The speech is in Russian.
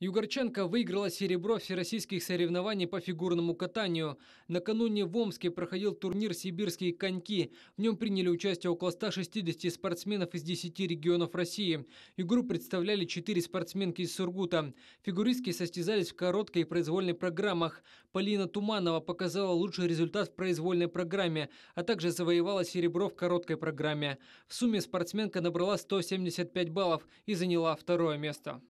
Югорченко выиграла серебро всероссийских соревнований по фигурному катанию. Накануне в Омске проходил турнир «Сибирские коньки». В нем приняли участие около 160 спортсменов из 10 регионов России. Игру представляли 4 спортсменки из Сургута. Фигуристки состязались в короткой и произвольной программах. Полина Туманова показала лучший результат в произвольной программе, а также завоевала серебро в короткой программе. В сумме спортсменка набрала 175 баллов и заняла второе место.